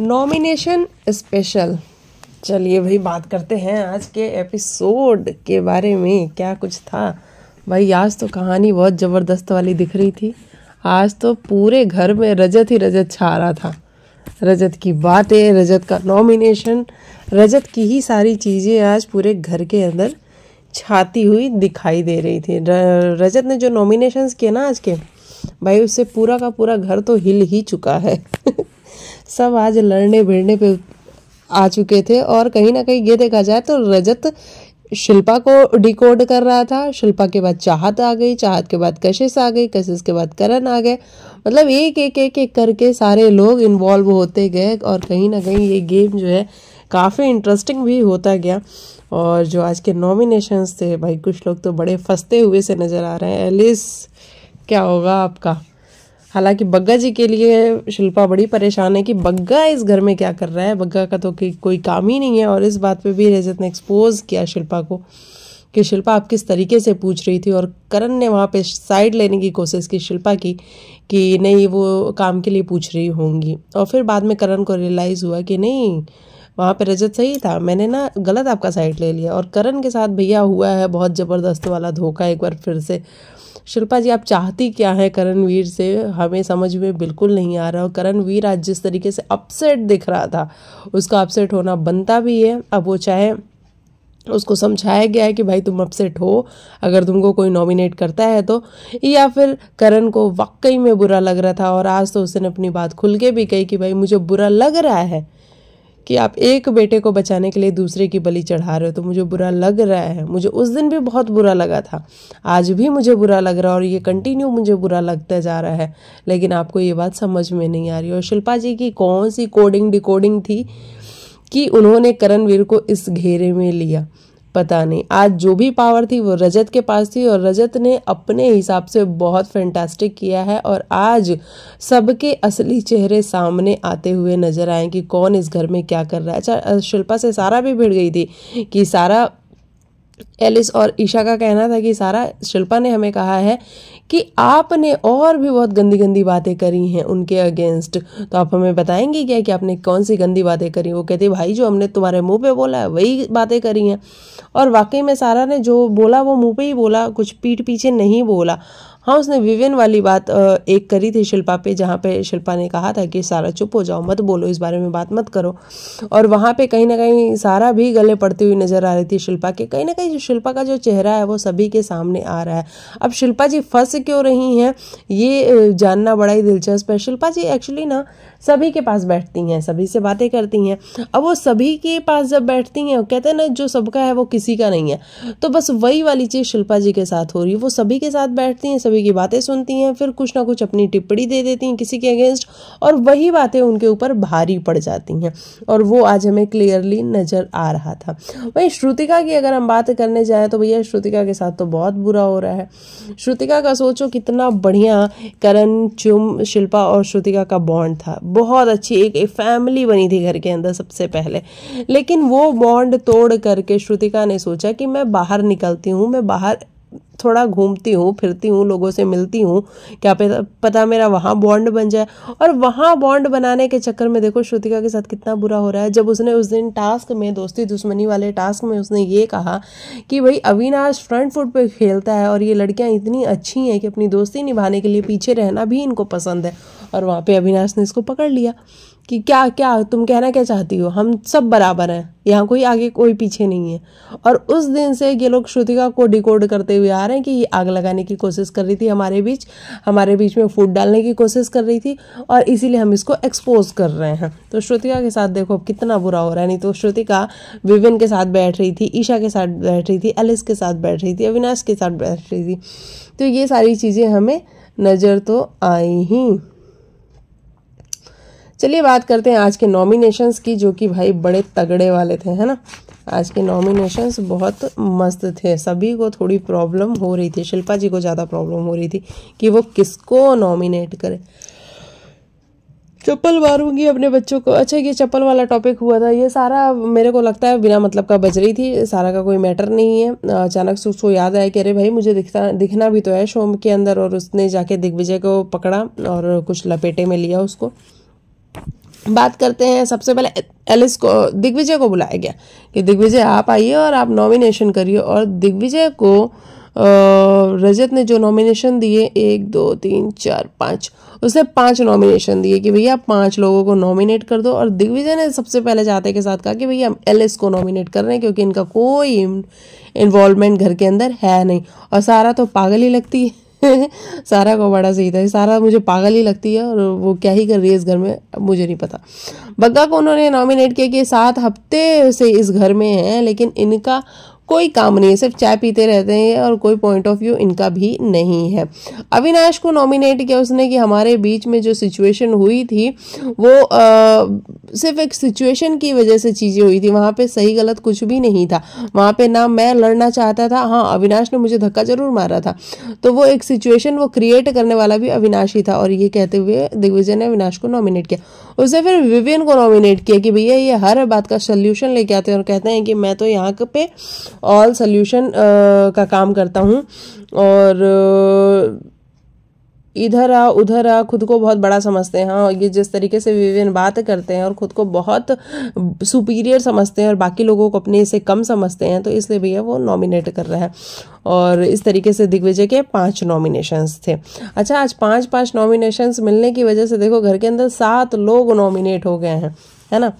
nomination special चलिए भाई बात करते हैं आज के एपिसोड के बारे में क्या कुछ था भाई आज तो कहानी बहुत ज़बरदस्त वाली दिख रही थी आज तो पूरे घर में रजत ही रजत छा रहा था रजत की बातें रजत का नॉमिनेशन रजत की ही सारी चीज़ें आज पूरे घर के अंदर छाती हुई दिखाई दे रही थी रजत ने जो नॉमिनेशंस किए ना आज के भाई उससे पूरा का पूरा घर तो हिल ही चुका है सब आज लड़ने भिड़ने पे आ चुके थे और कहीं ना कहीं ये देखा जाए तो रजत शिल्पा को डिकोड कर रहा था शिल्पा के बाद चाहत आ गई चाहत के बाद कशिश आ गई कशिश के बाद करण आ गए मतलब एक एक एक एक करके सारे लोग इन्वॉल्व होते गए और कहीं ना कहीं ये गेम जो है काफ़ी इंटरेस्टिंग भी होता गया और जो आज के नॉमिनेशंस थे भाई कुछ लोग तो बड़े फंसते हुए से नज़र आ रहे हैं एलिस क्या होगा आपका हालांकि बग्गा जी के लिए शिल्पा बड़ी परेशान है कि बग्गा इस घर में क्या कर रहा है बग्गा का तो कोई काम ही नहीं है और इस बात पे भी रजत ने एक्सपोज किया शिल्पा को कि शिल्पा आप किस तरीके से पूछ रही थी और करण ने वहाँ पे साइड लेने की कोशिश की शिल्पा की कि नहीं वो काम के लिए पूछ रही होंगी और फिर बाद में करण को रियलाइज़ हुआ कि नहीं वहाँ पर रजत सही था मैंने ना गलत आपका साइड ले लिया और करण के साथ भैया हुआ है बहुत ज़बरदस्त वाला धोखा एक बार फिर से शिल्पा जी आप चाहती क्या है करणवीर से हमें समझ में बिल्कुल नहीं आ रहा और करणवीर आज जिस तरीके से अपसेट दिख रहा था उसका अपसेट होना बनता भी है अब वो चाहे उसको समझाया गया है कि भाई तुम अपसेट हो अगर तुमको कोई नॉमिनेट करता है तो या फिर करण को वाकई में बुरा लग रहा था और आज तो उसने अपनी बात खुल के भी कही कि भाई मुझे बुरा लग रहा है कि आप एक बेटे को बचाने के लिए दूसरे की बलि चढ़ा रहे हो तो मुझे बुरा लग रहा है मुझे उस दिन भी बहुत बुरा लगा था आज भी मुझे बुरा लग रहा है और ये कंटिन्यू मुझे बुरा लगता जा रहा है लेकिन आपको ये बात समझ में नहीं आ रही और शिल्पा जी की कौन सी कोडिंग डिकोडिंग थी कि उन्होंने करणवीर को इस घेरे में लिया पता नहीं आज जो भी पावर थी वो रजत के पास थी और रजत ने अपने हिसाब से बहुत फैंटास्टिक किया है और आज सबके असली चेहरे सामने आते हुए नजर आए कि कौन इस घर में क्या कर रहा है अच्छा शिल्पा से सारा भी भिड़ गई थी कि सारा एलिस और ईशा का कहना था कि सारा शिल्पा ने हमें कहा है कि आपने और भी बहुत गंदी गंदी बातें करी हैं उनके अगेंस्ट तो आप हमें बताएंगे क्या कि आपने कौन सी गंदी बातें करी वो कहते भाई जो हमने तुम्हारे मुंह पे बोला है वही बातें करी हैं और वाकई में सारा ने जो बोला वो मुंह पे ही बोला कुछ पीठ पीछे नहीं बोला हाँ उसने विवेन वाली बात एक करी थी शिल्पा पे जहाँ पे शिल्पा ने कहा था कि सारा चुप हो जाओ मत बोलो इस बारे में बात मत करो और वहाँ पे कहीं ना कहीं सारा भी गले पड़ती हुई नज़र आ रही थी शिल्पा के कहीं ना कहीं शिल्पा का जो चेहरा है वो सभी के सामने आ रहा है अब शिल्पा जी फंस क्यों रही हैं ये जानना बड़ा ही दिलचस्प है शिल्पा जी एक्चुअली ना सभी के पास बैठती हैं सभी से बातें करती हैं अब वो सभी के पास जब बैठती हैं कहते हैं ना जो सबका है वो किसी का नहीं है तो बस वही वाली चीज़ शिल्पा जी के साथ हो रही है वो सभी के साथ बैठती हैं सभी सभी की बातें सुनती हैं फिर कुछ ना कुछ अपनी टिप्पणी दे देती हैं किसी के अगेंस्ट और वही बातें उनके ऊपर भारी पड़ जाती हैं और वो आज हमें क्लियरली नज़र आ रहा था वहीं श्रुतिका की अगर हम बात करने जाएँ तो भैया श्रुतिका के साथ तो बहुत बुरा हो रहा है श्रुतिका का सोचो कितना बढ़िया करण चुम शिल्पा और श्रुतिका का बॉन्ड था बहुत अच्छी एक, एक फैमिली बनी थी घर के अंदर सबसे पहले लेकिन वो बॉन्ड तोड़ करके श्रुतिका ने सोचा कि मैं बाहर निकलती हूँ मैं बाहर थोड़ा घूमती हूँ फिरती हूँ लोगों से मिलती हूँ क्या पता मेरा वहाँ बॉन्ड बन जाए और वहाँ बॉन्ड बनाने के चक्कर में देखो श्रुतिका के साथ कितना बुरा हो रहा है जब उसने उस दिन टास्क में दोस्ती दुश्मनी वाले टास्क में उसने ये कहा कि भाई अविनाश फ्रंट फुट पर खेलता है और ये लड़कियाँ इतनी अच्छी हैं कि अपनी दोस्ती निभाने के लिए पीछे रहना भी इनको पसंद है और वहाँ पे अविनाश ने इसको पकड़ लिया कि क्या क्या तुम कहना क्या चाहती हो हम सब बराबर हैं यहाँ कोई आगे कोई पीछे नहीं है और उस दिन से ये लोग श्रुतिका को डिकोड करते हुए आ रहे हैं कि ये आग लगाने की कोशिश कर रही थी हमारे बीच हमारे बीच में फूड डालने की कोशिश कर रही थी और इसीलिए हम इसको एक्सपोज कर रहे हैं तो श्रुतिका के साथ देखो कितना बुरा हो रहा है नहीं तो श्रुतिका विविन के साथ बैठ रही थी ईशा के साथ बैठ रही थी एलिस के साथ बैठ रही थी अविनाश के साथ बैठ रही थी तो ये सारी चीज़ें हमें नज़र तो आई ही चलिए बात करते हैं आज के नॉमिनेशंस की जो कि भाई बड़े तगड़े वाले थे है ना आज के नॉमिनेशंस बहुत मस्त थे सभी को थोड़ी प्रॉब्लम हो रही थी शिल्पा जी को ज़्यादा प्रॉब्लम हो रही थी कि वो किसको नॉमिनेट करें चप्पल मारूंगी अपने बच्चों को अच्छा ये चप्पल वाला टॉपिक हुआ था ये सारा मेरे को लगता है बिना मतलब का बज रही थी सारा का कोई मैटर नहीं है अचानक से उसको याद आया कि अरे भाई मुझे दिखता दिखना भी तो है शोम के अंदर और उसने जाके दिग्विजय को पकड़ा और कुछ लपेटे में लिया उसको बात करते हैं सबसे पहले एलिस को दिग्विजय को बुलाया गया कि दिग्विजय आप आइए और आप नॉमिनेशन करिए और दिग्विजय को रजत ने जो नॉमिनेशन दिए एक दो तीन चार पाँच उसने पांच नॉमिनेशन दिए कि भैया पांच लोगों को नॉमिनेट कर दो और दिग्विजय ने सबसे पहले जाते के साथ कहा कि भैया हम एलिस को नॉमिनेट कर रहे हैं क्योंकि इनका कोई इन्वॉल्वमेंट घर के अंदर है नहीं और सारा तो पागल ही लगती है सारा को बड़ा सही था सारा मुझे पागल ही लगती है और वो क्या ही कर रही है इस घर में मुझे नहीं पता बग्गा को उन्होंने नॉमिनेट किया कि सात हफ्ते से इस घर में है लेकिन इनका कोई काम नहीं है सिर्फ चाय पीते रहते हैं और कोई पॉइंट ऑफ व्यू इनका भी नहीं है अविनाश को नॉमिनेट किया उसने कि हमारे बीच में जो सिचुएशन हुई थी वो आ, सिर्फ एक सिचुएशन की वजह से चीज़ें हुई थी वहाँ पे सही गलत कुछ भी नहीं था वहाँ पे ना मैं लड़ना चाहता था हाँ अविनाश ने मुझे धक्का जरूर मारा था तो वो एक सिचुएशन वो क्रिएट करने वाला भी अविनाश ही था और ये कहते हुए दिग्विजय ने अविनाश को नॉमिनेट किया उसने फिर विवियन को नॉमिनेट किया कि भैया ये हर बात का सोल्यूशन लेके आते हैं और कहते हैं कि मैं तो यहाँ पे ऑल सोल्यूशन uh, का काम करता हूँ और uh, इधर आ उधर आ खुद को बहुत बड़ा समझते हैं और हाँ, ये जिस तरीके से विभिन्न बात करते हैं और खुद को बहुत सुपीरियर समझते हैं और बाकी लोगों को अपने से कम समझते हैं तो इसलिए भैया वो नॉमिनेट कर रहा है और इस तरीके से दिग्विजय के पांच नॉमिनेशंस थे अच्छा आज पांच पांच नॉमिनेशंस मिलने की वजह से देखो घर के अंदर सात लोग नॉमिनेट हो गए हैं है ना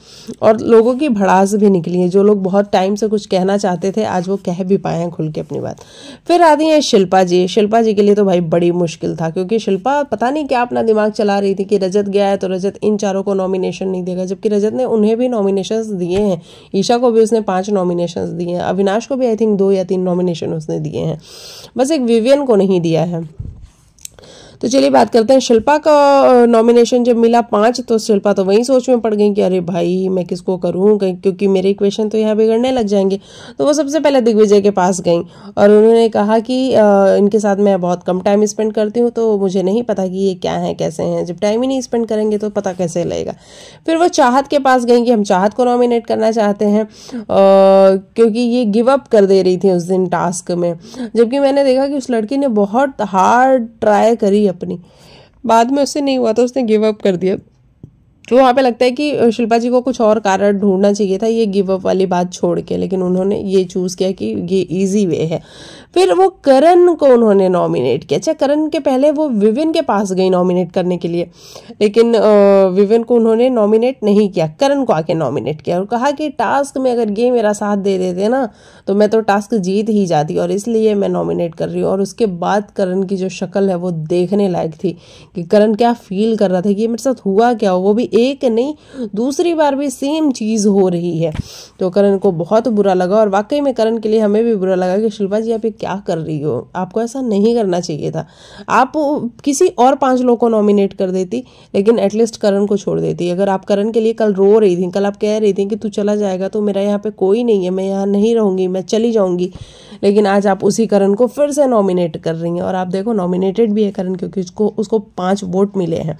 और लोगों की भड़ास भी निकली है जो लोग बहुत टाइम से कुछ कहना चाहते थे आज वो कह भी पाए हैं खुल के अपनी बात फिर आती हैं शिल्पा जी शिल्पा जी के लिए तो भाई बड़ी मुश्किल था क्योंकि शिल्पा पता नहीं क्या अपना दिमाग चला रही थी कि रजत गया है तो रजत इन चारों को नॉमिनेशन नहीं देगा जबकि रजत ने उन्हें भी नॉमिनेशन दिए हैं ईशा को भी उसने पाँच नॉमिनेशन दिए हैं अविनाश को भी आई थिंक दो या तीन नॉमिनेशन उसने दिए हैं बस एक विवियन को नहीं दिया है तो चलिए बात करते हैं शिल्पा का नॉमिनेशन जब मिला पाँच तो शिल्पा तो वहीं सोच में पड़ गई कि अरे भाई मैं किसको करूँ क्योंकि मेरे इक्वेशन तो यहाँ बिगड़ने लग जाएंगे तो वो सबसे पहले दिग्विजय के पास गई और उन्होंने कहा कि इनके साथ मैं बहुत कम टाइम स्पेंड करती हूँ तो मुझे नहीं पता कि ये क्या है कैसे हैं जब टाइम ही नहीं स्पेंड करेंगे तो पता कैसे लगेगा फिर वो चाहत के पास गई कि हम चाहत को नॉमिनेट करना चाहते हैं क्योंकि ये गिव अप कर दे रही थी उस दिन टास्क में जबकि मैंने देखा कि उस लड़की ने बहुत हार्ड ट्राई करी अपनी बाद में उससे नहीं हुआ तो उसने गिव अप कर दिया तो वहाँ पे लगता है कि शिल्पा जी को कुछ और कारण ढूंढना चाहिए था ये गिव अप वाली बात छोड़ के लेकिन उन्होंने ये चूज़ किया कि ये इजी वे है फिर वो करण को उन्होंने नॉमिनेट किया अच्छा करण के पहले वो विविन के पास गई नॉमिनेट करने के लिए लेकिन विविन को उन्होंने नॉमिनेट नहीं किया करण को आके नॉमिनेट किया और कहा कि टास्क में अगर ये मेरा साथ दे देते ना तो मैं तो टास्क जीत ही जाती और इसलिए मैं नॉमिनेट कर रही हूँ और उसके बाद करण की जो शक्ल है वो देखने लायक थी कि करण क्या फील कर रहा था कि ये मेरे साथ हुआ क्या वो भी एक नहीं दूसरी बार भी सेम चीज़ हो रही है तो करण को बहुत बुरा लगा और वाकई में करण के लिए हमें भी बुरा लगा कि शिल्पा जी आप ये क्या कर रही हो आपको ऐसा नहीं करना चाहिए था आप किसी और पाँच लोगों को नॉमिनेट कर देती लेकिन एटलीस्ट करण को छोड़ देती अगर आप करण के लिए कल रो रही थी कल आप कह रही थी कि तू चला जाएगा तो मेरा यहाँ पर कोई नहीं है मैं यहाँ नहीं रहूँगी मैं चली जाऊँगी लेकिन आज आप उसी करण को फिर से नॉमिनेट कर रही हैं और आप देखो नॉमिनेटेड भी है करण क्योंकि उसको उसको पाँच वोट मिले हैं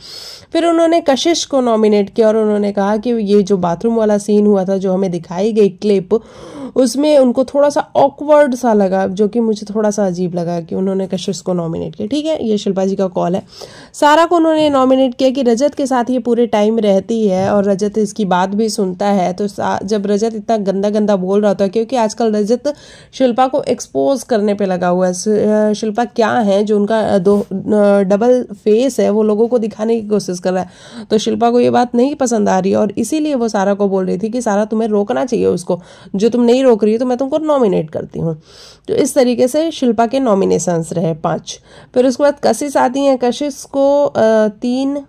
फिर उन्होंने कशिश को नॉमिनेट किया और उन्होंने कहा कि ये जो बाथरूम वाला सीन हुआ था जो हमें दिखाई गई क्लिप उसमें उनको थोड़ा सा ऑकवर्ड सा लगा जो कि मुझे थोड़ा सा अजीब लगा कि उन्होंने कशिश को नॉमिनेट किया ठीक है ये शिल्पा जी का कॉल है सारा को उन्होंने नॉमिनेट किया कि रजत के साथ ये पूरे टाइम रहती है और रजत इसकी बात भी सुनता है तो जब रजत इतना गंदा गंदा बोल रहा था क्योंकि आजकल रजत शिल्पा को एक्सपोज करने पर लगा हुआ है शिल्पा क्या है जो उनका दो डबल फेस है वो लोगों को दिखाने की कोशिश कर रहा है तो शिल्पा को ये बात नहीं पसंद आ रही और इसीलिए वो सारा को बोल रही थी कि सारा तुम्हें रोकना चाहिए उसको जो तुम नहीं रोक रही है तो मैं तुमको नॉमिनेट करती हूँ तो इस तरीके से शिल्पा के नॉमिनेशंस रहे पाँच फिर उसके बाद कशिश आती हैं कशिश को तीन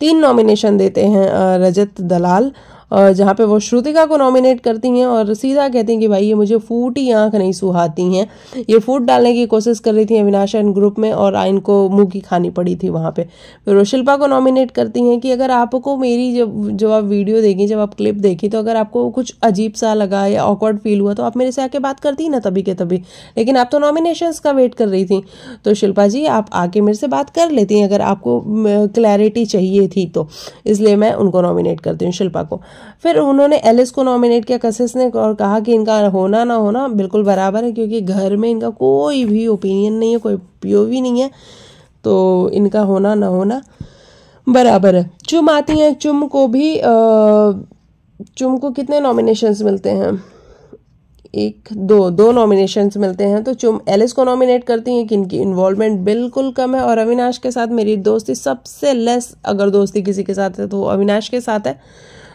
तीन नॉमिनेशन देते हैं रजत दलाल जहाँ पे वो श्रुतिका को नॉमिनेट करती हैं और सीधा कहती हैं कि भाई ये मुझे फूट ही आँख नहीं सुहाती हैं ये फूट डालने की कोशिश कर रही थी अविनाशा इन ग्रुप में और इनको मुँह की खानी पड़ी थी वहाँ पर फिर वो शिल्पा को नॉमिनेट करती हैं कि अगर आपको मेरी जब जब आप वीडियो देखी जब आप क्लिप देखी तो अगर आपको कुछ अजीब सा लगा या ऑकवर्ड फील हुआ तो आप मेरे से आके बात करती ना तभी के तभी लेकिन आप तो नॉमिनेशंस का वेट कर रही थी तो शिल्पा जी आप आके मेरे से बात कर लेती हैं अगर आपको क्लैरिटी चाहिए थी तो इसलिए मैं उनको नॉमिनेट करती हूँ शिल्पा को फिर उन्होंने एलिस को नॉमिनेट किया कसिस ने और कहा कि इनका होना ना होना बिल्कुल बराबर है क्योंकि घर में इनका कोई भी ओपिनियन नहीं है कोई भी नहीं है तो इनका होना ना होना बराबर है चुम आती हैं चुम को भी आ, चुम को कितने नॉमिनेशंस मिलते हैं एक दो दो नॉमिनेशंस मिलते हैं तो चुम एलिस को नॉमिनेट करती हैं कि इनकी इन्वॉल्वमेंट बिल्कुल कम है और अविनाश के साथ मेरी दोस्ती सबसे लेस अगर दोस्ती किसी के साथ है तो अविनाश के साथ है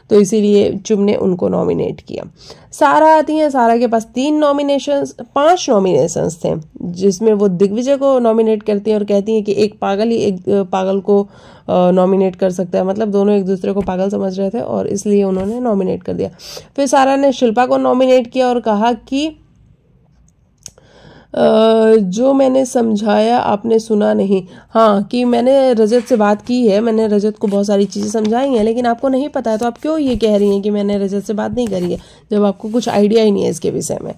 तो इसीलिए चुम ने उनको नॉमिनेट किया सारा आती हैं सारा के पास तीन नॉमिनेशन पांच नॉमिनेशंस थे जिसमें वो दिग्विजय को नॉमिनेट करती हैं और कहती हैं कि एक पागल ही एक पागल को नॉमिनेट कर सकता है मतलब दोनों एक दूसरे को पागल समझ रहे थे और इसलिए उन्होंने नॉमिनेट कर दिया फिर सारा ने शिल्पा को नॉमिनेट किया और कहा कि जो मैंने समझाया आपने सुना नहीं हाँ कि मैंने रजत से बात की है मैंने रजत को बहुत सारी चीज़ें समझाई हैं लेकिन आपको नहीं पता है तो आप क्यों ये कह रही हैं कि मैंने रजत से बात नहीं करी है जब आपको कुछ आइडिया ही नहीं है इसके विषय में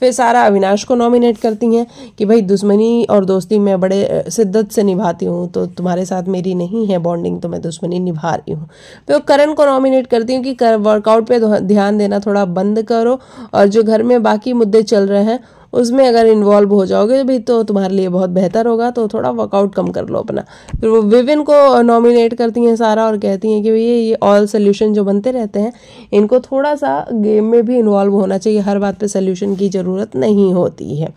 फिर सारा अविनाश को नॉमिनेट करती हैं कि भाई दुश्मनी और दोस्ती मैं बड़े शिद्दत से निभाती हूँ तो तुम्हारे साथ मेरी नहीं है बॉन्डिंग तो मैं दुश्मनी निभा रही हूँ फिर करण को नॉमिनेट करती हूँ कि वर्कआउट पर ध्यान देना थोड़ा बंद करो और जो घर में बाकी मुद्दे चल रहे हैं उसमें अगर इन्वॉल्व हो जाओगे भी तो तुम्हारे लिए बहुत बेहतर होगा तो थोड़ा वर्कआउट कम कर लो अपना फिर वो विविन को नॉमिनेट करती हैं सारा और कहती हैं कि भैया ये ऑल सोल्यूशन जो बनते रहते हैं इनको थोड़ा सा गेम में भी इन्वॉल्व होना चाहिए हर बात पर सोल्यूशन की ज़रूरत नहीं होती है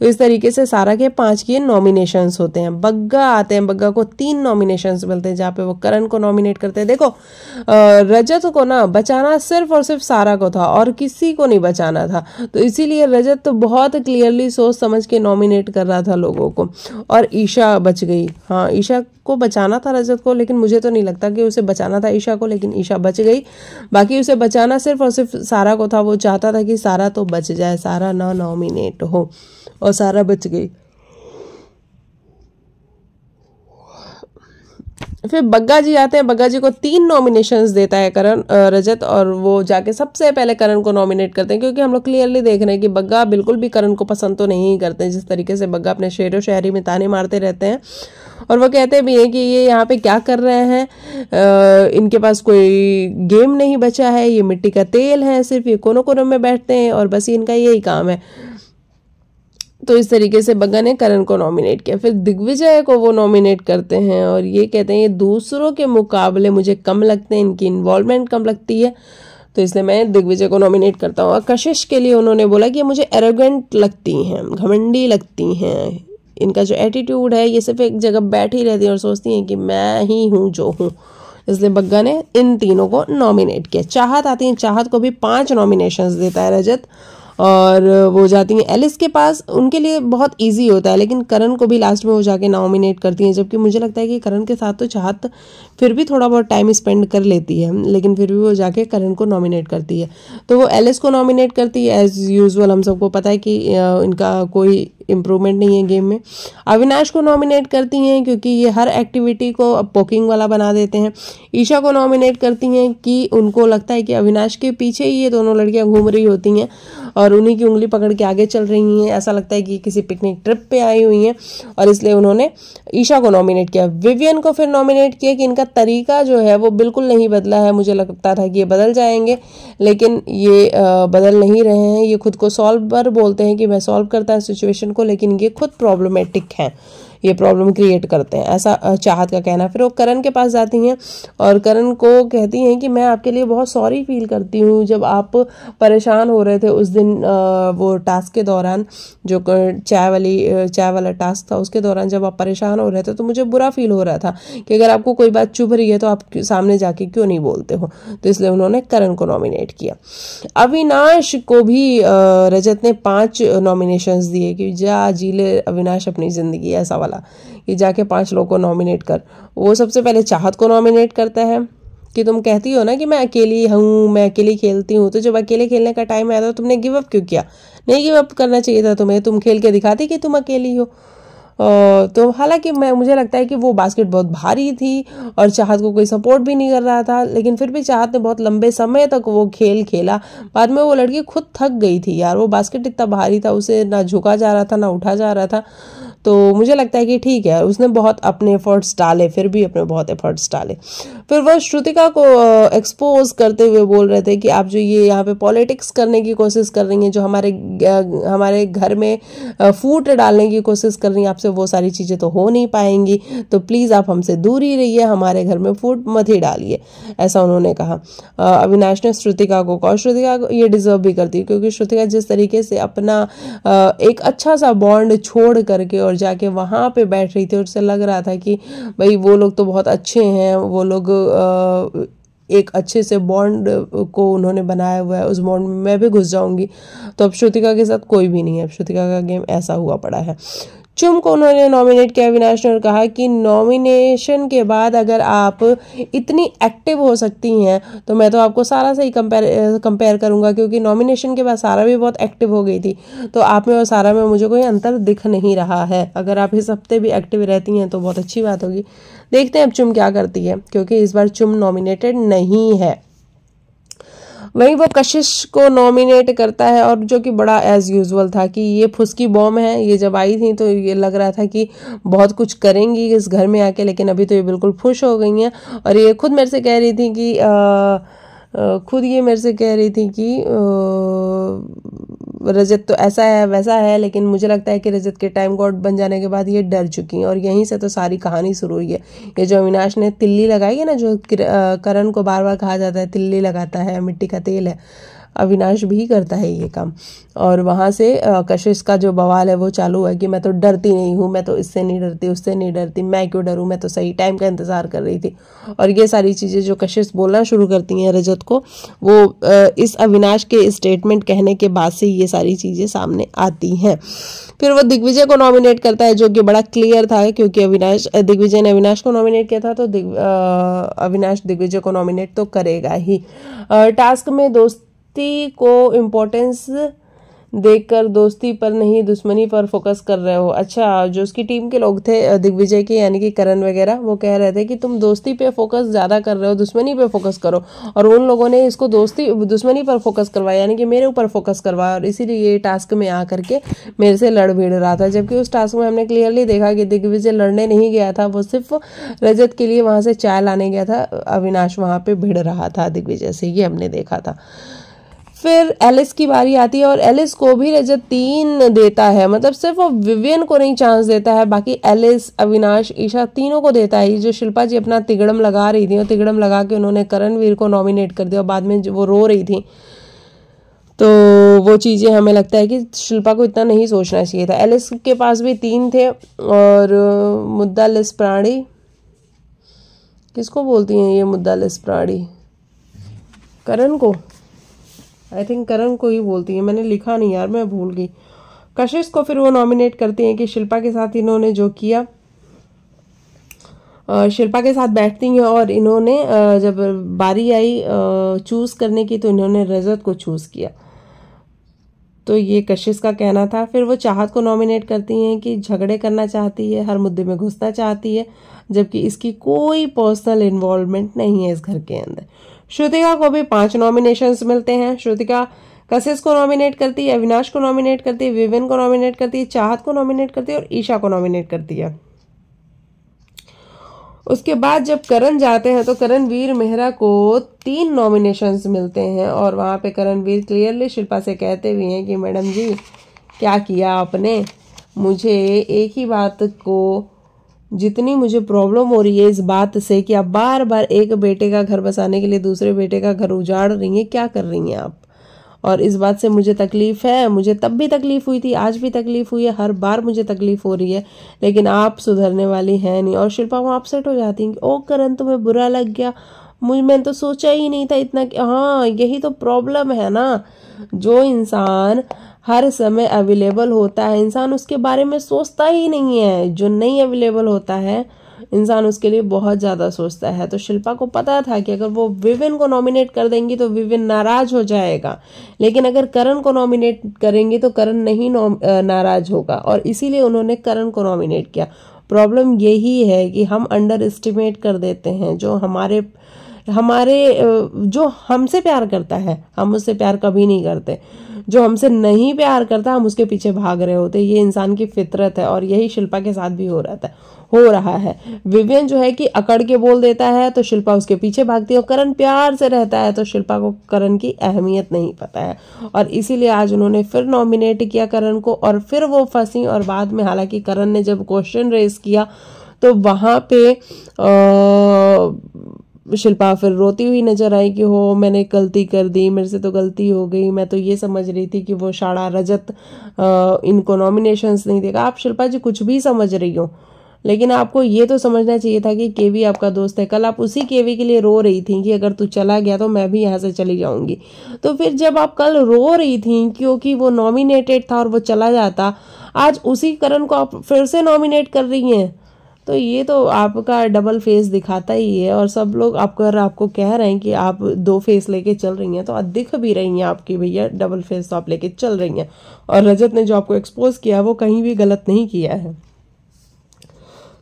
तो इस तरीके से सारा के पांच के नॉमिनेशंस होते हैं बग्गा आते हैं बग्गा को तीन नॉमिनेशंस मिलते हैं जहाँ पे वो करण को नॉमिनेट करते हैं देखो रजत को ना बचाना सिर्फ और सिर्फ सारा को था और किसी को नहीं बचाना था तो इसीलिए रजत तो बहुत क्लियरली सोच समझ के नॉमिनेट कर रहा था लोगों को और ईशा बच गई हाँ ईशा को बचाना था रजत को लेकिन मुझे तो नहीं लगता कि उसे बचाना था ईशा को लेकिन ईशा बच गई बाकी उसे बचाना सिर्फ और सिर्फ सारा को था वो चाहता था कि सारा तो बच जाए सारा ना नॉमिनेट हो और सारा बच गई फिर बग्गा जी आते हैं बग्गा जी को तीन नॉमिनेशंस देता है करण रजत और वो जाके सबसे पहले करण को नॉमिनेट करते हैं क्योंकि हम लोग क्लियरली देख रहे हैं कि बग्गा बिल्कुल भी करण को पसंद तो नहीं करते हैं जिस तरीके से बग्गा अपने शेर शहरी में ताने मारते रहते हैं और वो कहते भी हैं कि ये यहाँ पे क्या कर रहे हैं इनके पास कोई गेम नहीं बचा है ये मिट्टी का तेल है सिर्फ ये कोनों कोनों में बैठते हैं और बस इनका यही काम है तो इस तरीके से बग्गा ने करण को नॉमिनेट किया फिर दिग्विजय को वो नॉमिनेट करते हैं और ये कहते हैं ये दूसरों के मुकाबले मुझे कम लगते हैं इनकी इन्वॉल्वमेंट कम लगती है तो इसलिए मैं दिग्विजय को नॉमिनेट करता हूँ और कशिश के लिए उन्होंने बोला कि ये मुझे एरोगेंट लगती हैं घमंडी लगती हैं इनका जो एटीट्यूड है ये सिर्फ एक जगह बैठी रहती है और सोचती हैं कि मैं ही हूँ जो हूँ इसलिए बग्गा ने इन तीनों को नॉमिनेट किया चाहत आती है चाहत को भी पांच नॉमिनेशंस देता है रजत और वो जाती हैं एलिस के पास उनके लिए बहुत ईजी होता है लेकिन करण को भी लास्ट में वो जाके नॉमिनेट करती हैं जबकि मुझे लगता है कि करण के साथ तो चाहत फिर भी थोड़ा बहुत टाइम स्पेंड कर लेती है लेकिन फिर भी वो जाके करण को नॉमिनेट करती है तो वो एलिस को नॉमिनेट करती है एज यूजल हम सबको पता है कि इनका कोई इम्प्रूवमेंट नहीं है गेम में अविनाश को नॉमिनेट करती हैं क्योंकि ये हर एक्टिविटी को पोकिंग वाला बना देते हैं ईशा को नॉमिनेट करती हैं कि उनको लगता है कि अविनाश के पीछे ही ये दोनों लड़कियाँ घूम रही होती हैं और उन्हीं की उंगली पकड़ के आगे चल रही हैं ऐसा लगता है कि किसी पिकनिक ट्रिप पर आई हुई हैं और इसलिए उन्होंने ईशा को नॉमिनेट किया विवियन को फिर नॉमिनेट किया कि इनका तरीका जो है वो बिल्कुल नहीं बदला है मुझे लगता था कि ये बदल जाएंगे लेकिन ये बदल नहीं रहे हैं ये खुद को सॉल्व पर बोलते हैं कि मैं सॉल्व करता है सिचुएशन को लेकिन ये खुद प्रॉब्लमेटिक हैं ये प्रॉब्लम क्रिएट करते हैं ऐसा चाहत का कहना फिर वो करण के पास जाती हैं और करण को कहती हैं कि मैं आपके लिए बहुत सॉरी फील करती हूँ जब आप परेशान हो रहे थे उस दिन वो टास्क के दौरान जो चाय वाली चाय वाला टास्क था उसके दौरान जब आप परेशान हो रहे थे तो मुझे बुरा फील हो रहा था कि अगर आपको कोई बात चुभ रही है तो आप सामने जाके क्यों नहीं बोलते हो तो इसलिए उन्होंने करण को नॉमिनेट किया अविनाश को भी रजत ने पांच नॉमिनेशंस दिए कि जा जीले अविनाश अपनी जिंदगी ऐसा वाला वाला ये जाके पांच लोग को नॉमिनेट कर वो सबसे पहले चाहत को नॉमिनेट करता है कि तुम कहती हो ना कि मैं अकेली हूँ मैं अकेली खेलती हूँ तो जब अकेले खेलने का टाइम आया था तुमने गिव अप क्यों किया नहीं गिव अप करना चाहिए था तुम्हें तुम खेल के दिखाती कि तुम अकेली हो तो हालांकि मैं मुझे लगता है कि वो बास्केट बहुत भारी थी और चाहत को कोई सपोर्ट भी नहीं कर रहा था लेकिन फिर भी चाहत ने बहुत लंबे समय तक वो खेल खेला बाद में वो लड़की खुद थक गई थी यार वो बास्केट इतना भारी था उसे ना झुका जा रहा था ना उठा जा रहा था तो मुझे लगता है कि ठीक है उसने बहुत अपने एफर्ट्स डाले फिर भी अपने बहुत एफर्ट्स डाले फिर वह श्रुतिका को एक्सपोज करते हुए बोल रहे थे कि आप जो ये यहाँ पे पॉलिटिक्स करने की कोशिश कर रही हैं जो हमारे हमारे घर में फूट डालने की कोशिश कर रही हैं आपसे वो सारी चीज़ें तो हो नहीं पाएंगी तो प्लीज़ आप हमसे दूर ही रहिए हमारे घर में फूट मत ही डालिए ऐसा उन्होंने कहा अविनाश ने श्रुतिका को कहा श्रुतिका ये डिजर्व भी करती क्योंकि श्रुतिका जिस तरीके से अपना एक अच्छा सा बॉन्ड छोड़ करके और जाके वहाँ पे बैठ रही थी और उसे लग रहा था कि भाई वो लोग तो बहुत अच्छे हैं वो लोग एक अच्छे से बॉन्ड को उन्होंने बनाया हुआ है उस बॉन्ड में मैं भी घुस जाऊंगी तो अब श्रुतिका के साथ कोई भी नहीं है अब श्रुतिका का गेम ऐसा हुआ पड़ा है चुम को उन्होंने नॉमिनेट किया अविनाश ने और कहा कि नॉमिनेशन के बाद अगर आप इतनी एक्टिव हो सकती हैं तो मैं तो आपको सारा से ही कंपेयर कंपेयर करूँगा क्योंकि नॉमिनेशन के बाद सारा भी बहुत एक्टिव हो गई थी तो आप में और सारा में मुझे कोई अंतर दिख नहीं रहा है अगर आप इस हफ्ते भी एक्टिव रहती हैं तो बहुत अच्छी बात होगी देखते हैं अब चुम क्या करती है क्योंकि इस बार चुम नॉमिनेटेड नहीं है वहीं वो कशिश को नॉमिनेट करता है और जो कि बड़ा एज यूजुअल था कि ये फुसकी बॉम है ये जब आई थी तो ये लग रहा था कि बहुत कुछ करेंगी इस घर में आके लेकिन अभी तो ये बिल्कुल खुश हो गई हैं और ये खुद मेरे से कह रही थी कि आ, खुद ये मेरे से कह रही थी कि आ, रजत तो ऐसा है वैसा है लेकिन मुझे लगता है कि रजत के टाइम गॉड बन जाने के बाद ये डर चुकी हैं और यहीं से तो सारी कहानी शुरू हुई है ये जो अविनाश ने तिल्ली लगाई है ना जो करण को बार बार कहा जाता है तिल्ली लगाता है मिट्टी का तेल है अविनाश भी करता है ये काम और वहाँ से कशिश का जो बवाल है वो चालू हुआ कि मैं तो डरती नहीं हूँ मैं तो इससे नहीं डरती उससे नहीं डरती मैं क्यों डरूँ मैं तो सही टाइम का इंतज़ार कर रही थी और ये सारी चीज़ें जो कशिश बोलना शुरू करती हैं रजत को वो इस अविनाश के स्टेटमेंट कहने के बाद से ये सारी चीज़ें सामने आती हैं फिर वो दिग्विजय को नॉमिनेट करता है जो कि बड़ा क्लियर था क्योंकि अविनाश दिग्विजय ने अविनाश को नॉमिनेट किया था तो अविनाश दिग्विजय को नॉमिनेट तो करेगा ही टास्क में दोस्त दोस्ती को इम्पोर्टेंस देखकर दोस्ती पर नहीं दुश्मनी पर फोकस कर रहे हो अच्छा जो उसकी टीम के लोग थे दिग्विजय के यानी कि करण वगैरह वो कह रहे थे कि तुम दोस्ती पे फोकस ज़्यादा कर रहे हो दुश्मनी पे फोकस करो और उन लोगों ने इसको दोस्ती दुश्मनी पर फोकस करवाया यानी कि मेरे ऊपर फोकस करवाया और इसीलिए ये टास्क में आ करके मेरे से लड़ भिड़ रहा था जबकि उस टास्क में हमने क्लियरली देखा कि दिग्विजय लड़ने नहीं गया था वो सिर्फ रजत के लिए वहाँ से चाय लाने गया था अविनाश वहाँ पर भिड़ रहा था दिग्विजय से ये हमने देखा था फिर एलिस की बारी आती है और एलिस को भी रजत तीन देता है मतलब सिर्फ वो विवियन को नहीं चांस देता है बाकी एलिस अविनाश ईशा तीनों को देता है जो शिल्पा जी अपना तिगड़म लगा रही थी और तिगड़म लगा के उन्होंने करणवीर को नॉमिनेट कर दिया और बाद में वो रो रही थी तो वो चीज़ें हमें लगता है कि शिल्पा को इतना नहीं सोचना चाहिए था एलिस के पास भी तीन थे और मुद्दा लिस प्राणी किसको बोलती हैं ये मुद्दा लिस प्राणी करण को आई थिंक करण को ही बोलती है मैंने लिखा नहीं यार मैं भूल गई कशिश को फिर वो नॉमिनेट करती हैं कि शिल्पा के साथ इन्होंने जो किया शिल्पा के साथ बैठती हैं और इन्होंने जब बारी आई चूज़ करने की तो इन्होंने रजत को चूज़ किया तो ये कशिश का कहना था फिर वो चाहत को नॉमिनेट करती हैं कि झगड़े करना चाहती है हर मुद्दे में घुसना चाहती है जबकि इसकी कोई पर्सनल इन्वॉल्वमेंट नहीं है इस घर के अंदर श्रुतिका को भी पांच नॉमिनेशंस मिलते हैं श्रुतिका कशिश को नॉमिनेट करती है अविनाश को नॉमिनेट करती है विविन को नॉमिनेट करती है चाहत को नॉमिनेट करती है और ईशा को नॉमिनेट करती है उसके बाद जब करण जाते हैं तो करणवीर मेहरा को तीन नॉमिनेशंस मिलते हैं और वहाँ पे करणवीर क्लियरली शिल्पा से कहते हुए हैं कि मैडम जी क्या किया आपने मुझे एक ही बात को जितनी मुझे प्रॉब्लम हो रही है इस बात से कि आप बार बार एक बेटे का घर बसाने के लिए दूसरे बेटे का घर उजाड़ रही हैं क्या कर रही हैं आप और इस बात से मुझे तकलीफ़ है मुझे तब भी तकलीफ़ हुई थी आज भी तकलीफ़ हुई है हर बार मुझे तकलीफ़ हो रही है लेकिन आप सुधरने वाली हैं नहीं और शिल्पा वहाँ अपसेट हो जाती हैं ओ करण तुम्हें बुरा लग गया मुझ मैंने तो सोचा ही नहीं था इतना कि हाँ यही तो प्रॉब्लम है ना जो इंसान हर समय अवेलेबल होता है इंसान उसके बारे में सोचता ही नहीं है जो नहीं अवेलेबल होता है इंसान उसके लिए बहुत ज़्यादा सोचता है तो शिल्पा को पता था कि अगर वो विविन को नॉमिनेट कर देंगी तो विविन नाराज हो जाएगा लेकिन अगर करण को नॉमिनेट करेंगी तो करण नहीं नाराज होगा और इसीलिए उन्होंने करण को नॉमिनेट किया प्रॉब्लम यही है कि हम अंडर एस्टिमेट कर देते हैं जो हमारे हमारे जो हमसे प्यार करता है हम उससे प्यार कभी नहीं करते जो हमसे नहीं प्यार करता हम उसके पीछे भाग रहे होते ये इंसान की फितरत है और यही शिल्पा के साथ भी हो रहा था हो रहा है विवियन जो है कि अकड़ के बोल देता है तो शिल्पा उसके पीछे भागती है और करण प्यार से रहता है तो शिल्पा को करण की अहमियत नहीं पता है और इसीलिए आज उन्होंने फिर नॉमिनेट किया करण को और फिर वो फंसी और बाद में हालांकि करण ने जब क्वेश्चन रेस किया तो वहाँ पे आ, शिल्पा फिर रोती हुई नजर आई कि हो मैंने गलती कर दी मेरे से तो गलती हो गई मैं तो ये समझ रही थी कि वो शाड़ा रजत इनको नॉमिनेशंस नहीं देगा आप शिल्पा जी कुछ भी समझ रही हो लेकिन आपको ये तो समझना चाहिए था कि केवी आपका दोस्त है कल आप उसी केवी के लिए रो रही थी कि अगर तू चला गया तो मैं भी यहाँ से चली जाऊंगी तो फिर जब आप कल रो रही थी क्योंकि वो नॉमिनेटेड था और वो चला जाता आज उसी करण को आप फिर से नॉमिनेट कर रही हैं तो ये तो आपका डबल फेस दिखाता ही है और सब लोग आप अगर आपको कह रहे हैं कि आप दो फेस लेके चल रही हैं तो आप दिख भी रही हैं आपकी भैया डबल फेस तो आप लेके चल रही हैं और रजत ने जो आपको एक्सपोज किया वो कहीं भी गलत नहीं किया है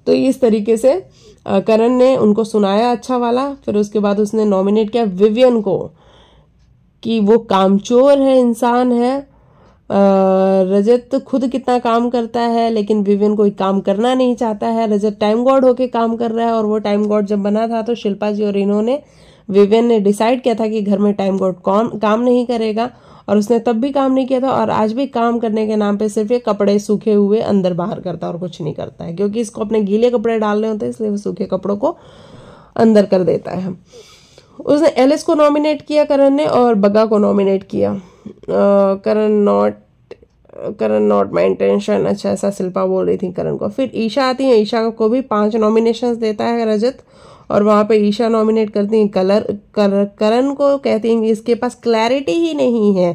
तो इस तरीके से करण ने उनको सुनाया अच्छा वाला फिर उसके बाद उसने नॉमिनेट किया विवियन को कि वो कामचोर है इंसान है रजत खुद कितना काम करता है लेकिन विवियन कोई काम करना नहीं चाहता है रजत टाइम गॉड होके काम कर रहा है और वो टाइम गॉड जब बना था तो शिल्पा जी और इन्होंने विवियन ने डिसाइड किया था कि घर में टाइम गॉड कौन काम नहीं करेगा और उसने तब भी काम नहीं किया था और आज भी काम करने के नाम पे सिर्फ ये कपड़े सूखे हुए अंदर बाहर करता और कुछ नहीं करता है क्योंकि इसको अपने गीले कपड़े डालने होते हैं इसलिए वो सूखे कपड़ों को अंदर कर देता है उसने एलिस को नॉमिनेट किया करण ने और बगा को नॉमिनेट किया Karan not Karan not my intention अच्छा ऐसा शिल्पा बोल रही थी करण को फिर ईशा आती है ईशा को भी पांच नॉमिनेशंस देता है रजत और वहाँ पे ईशा नॉमिनेट करती हैं कलर कर, करण को कहती हैं कि इसके पास क्लैरिटी ही नहीं है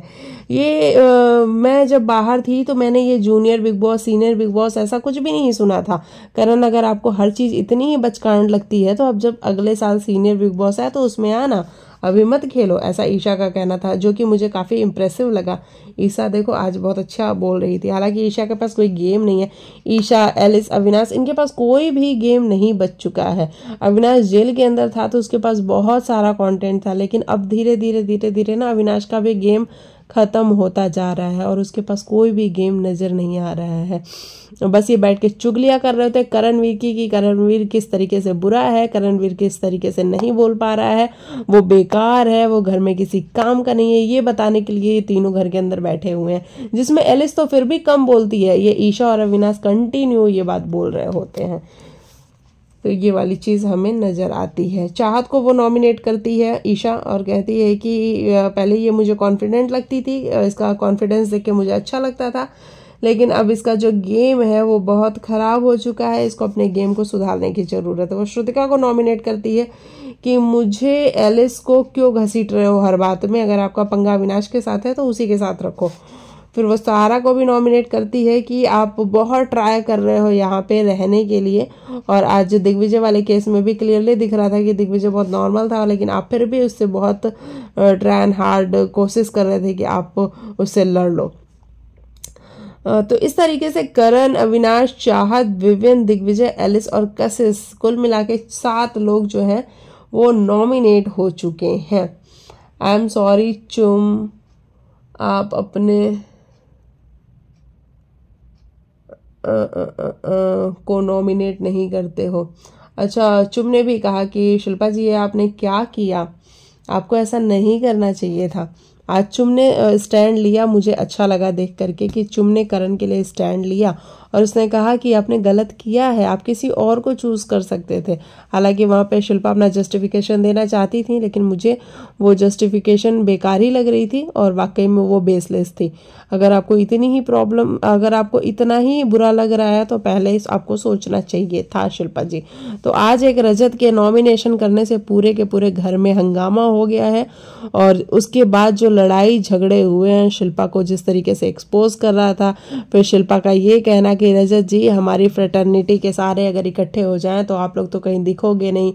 ये आ, मैं जब बाहर थी तो मैंने ये junior Bigg Boss senior Bigg Boss ऐसा कुछ भी नहीं सुना था करण अगर आपको हर चीज़ इतनी ही बचकांड लगती है तो अब जब अगले साल सीनियर बिग बॉस है तो उसमें आना अभी मत खेलो ऐसा ईशा का कहना था जो कि मुझे काफ़ी इंप्रेसिव लगा ईशा देखो आज बहुत अच्छा बोल रही थी हालांकि ईशा के पास कोई गेम नहीं है ईशा एलिस अविनाश इनके पास कोई भी गेम नहीं बच चुका है अविनाश जेल के अंदर था तो उसके पास बहुत सारा कॉन्टेंट था लेकिन अब धीरे धीरे धीरे धीरे ना अविनाश का भी गेम ख़त्म होता जा रहा है और उसके पास कोई भी गेम नज़र नहीं आ रहा है बस ये बैठ के चुगलियाँ कर रहे होते हैं करणवीर की कि करणवीर किस तरीके से बुरा है करणवीर किस तरीके से नहीं बोल पा रहा है वो बेकार है वो घर में किसी काम का नहीं है ये बताने के लिए ये तीनों घर के अंदर बैठे हुए हैं जिसमें एलिस तो फिर भी कम बोलती है ये ईशा और अविनाश कंटिन्यू ये बात बोल रहे होते हैं तो ये वाली चीज़ हमें नज़र आती है चाहत को वो नॉमिनेट करती है ईशा और कहती है कि पहले ये मुझे कॉन्फिडेंट लगती थी इसका कॉन्फिडेंस देख के मुझे अच्छा लगता था लेकिन अब इसका जो गेम है वो बहुत ख़राब हो चुका है इसको अपने गेम को सुधारने की ज़रूरत है वो श्रुतिका को नॉमिनेट करती है कि मुझे एलिस को क्यों घसीट रहे हो हर बात में अगर आपका पंगा विनाश के साथ है तो उसी के साथ रखो फिर वो सहारा को भी नॉमिनेट करती है कि आप बहुत ट्राई कर रहे हो यहाँ पे रहने के लिए और आज दिग्विजय वाले केस में भी क्लियरली दिख रहा था कि दिग्विजय बहुत नॉर्मल था लेकिन आप फिर भी उससे बहुत ट्राई एंड हार्ड कोशिश कर रहे थे कि आप उससे लड़ लो तो इस तरीके से करण अविनाश चाहत विविन दिग्विजय एलिस और कसिस कुल मिला के सात लोग जो हैं वो नॉमिनेट हो चुके हैं आई एम सॉरी चुम आप अपने को नॉमिनेट नहीं करते हो अच्छा चुम ने भी कहा कि शिल्पा जी ये आपने क्या किया आपको ऐसा नहीं करना चाहिए था आज चुम ने स्टैंड लिया मुझे अच्छा लगा देख करके कि चुम ने करण के लिए स्टैंड लिया और उसने कहा कि आपने गलत किया है आप किसी और को चूज़ कर सकते थे हालांकि वहाँ पे शिल्पा अपना जस्टिफिकेशन देना चाहती थी लेकिन मुझे वो जस्टिफिकेशन बेकार ही लग रही थी और वाकई में वो बेसलेस थी अगर आपको इतनी ही प्रॉब्लम अगर आपको इतना ही बुरा लग रहा है तो पहले आपको सोचना चाहिए था शिल्पा जी तो आज एक रजत के नॉमिनेशन करने से पूरे के पूरे घर में हंगामा हो गया है और उसके बाद जो लड़ाई झगड़े हुए हैं शिल्पा को जिस तरीके से एक्सपोज कर रहा था फिर शिल्पा का ये कहना कि रजत जी हमारी फ्रेटर्निटी के सारे अगर इकट्ठे हो जाएं तो आप लोग तो कहीं दिखोगे नहीं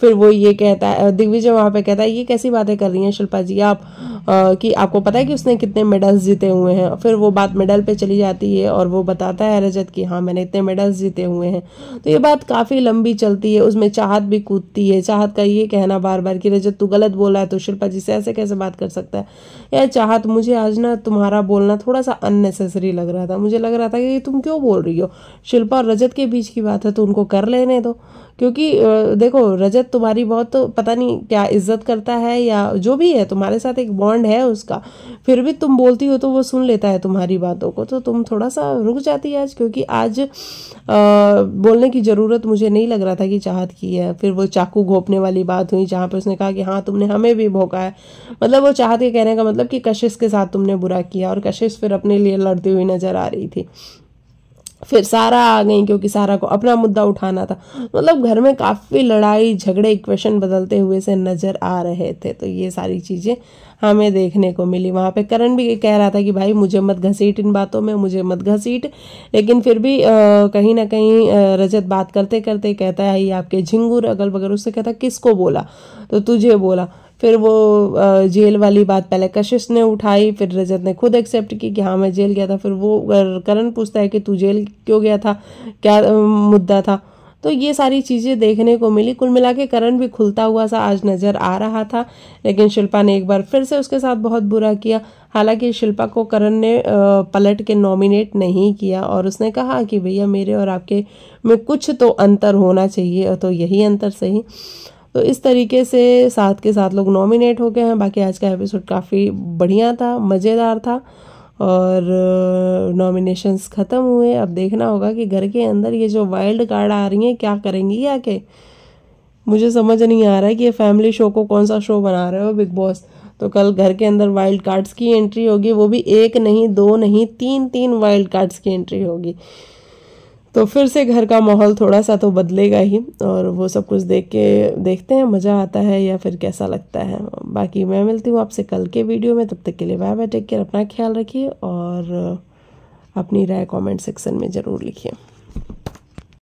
फिर वो ये कहता है दिग्विजय वहाँ पे कहता है ये कैसी बातें कर रही हैं शिल्पा जी आप आ, कि आपको पता है कि उसने कितने मेडल्स जीते हुए हैं फिर वो बात मेडल पे चली जाती है और वो बताता है रजत कि हाँ मैंने इतने मेडल्स जीते हुए हैं तो ये बात काफ़ी लंबी चलती है उसमें चाहत भी कूदती है चाहत का ये कहना बार बार कि रजत तू गलत बोला है तो शिल्पा जी से ऐसे कैसे बात कर सकता है यार चाहत मुझे आज ना तुम्हारा बोलना थोड़ा सा अननेसेसरी लग रहा था मुझे लग रहा था कि तुम क्यों बोल बोल रही हो शिल्पा और रजत के बीच की बात है तो उनको कर लेने दो क्योंकि देखो रजत तुम्हारी बहुत पता नहीं क्या इज्जत करता है या जो भी है तुम्हारे साथ एक बॉन्ड है उसका फिर भी तुम बोलती हो तो वो सुन लेता है तुम्हारी बातों को तो तुम थोड़ा सा रुक जाती है आज क्योंकि आज आ, बोलने की ज़रूरत मुझे नहीं लग रहा था कि चाहत की है फिर वो चाकू घोपने वाली बात हुई जहाँ पर उसने कहा कि हाँ तुमने हमें भी भोंका है मतलब वो चाहत के कहने का मतलब कि कशिश के साथ तुमने बुरा किया और कशिश फिर अपने लिए लड़ती हुई नज़र आ रही थी फिर सारा आ गई क्योंकि सारा को अपना मुद्दा उठाना था मतलब घर में काफ़ी लड़ाई झगड़े इक्वेशन बदलते हुए से नज़र आ रहे थे तो ये सारी चीज़ें हमें देखने को मिली वहाँ पे करण भी कह रहा था कि भाई मुझे मत घसीट इन बातों में मुझे मत घसीट लेकिन फिर भी कहीं ना कहीं रजत बात करते करते कहता है ये आपके झिंगूर अगल बगल उससे कहता किसको बोला तो तुझे बोला फिर वो जेल वाली बात पहले कशिश ने उठाई फिर रजत ने खुद एक्सेप्ट की कि हाँ मैं जेल गया था फिर वो करण पूछता है कि तू जेल क्यों गया था क्या मुद्दा था तो ये सारी चीज़ें देखने को मिली कुल मिला के करण भी खुलता हुआ सा आज नज़र आ रहा था लेकिन शिल्पा ने एक बार फिर से उसके साथ बहुत बुरा किया हालांकि शिल्पा को करण ने पलट के नॉमिनेट नहीं किया और उसने कहा कि भैया मेरे और आपके में कुछ तो अंतर होना चाहिए तो यही अंतर सही तो इस तरीके से सात के सात लोग नॉमिनेट हो गए हैं बाकी आज का एपिसोड काफ़ी बढ़िया था मज़ेदार था और नॉमिनेशंस uh, ख़त्म हुए अब देखना होगा कि घर के अंदर ये जो वाइल्ड कार्ड आ रही हैं क्या करेंगी या आके मुझे समझ नहीं आ रहा है कि ये फैमिली शो को कौन सा शो बना रहे हो बिग बॉस तो कल घर के अंदर वाइल्ड कार्ड्स की एंट्री होगी वो भी एक नहीं दो नहीं तीन तीन वाइल्ड कार्ड्स की एंट्री होगी तो फिर से घर का माहौल थोड़ा सा तो बदलेगा ही और वो सब कुछ देख के देखते हैं मज़ा आता है या फिर कैसा लगता है बाकी मैं मिलती हूँ आपसे कल के वीडियो में तब तक के लिए बाय बाय टेक केयर अपना ख्याल रखिए और अपनी राय कमेंट सेक्शन में ज़रूर लिखिए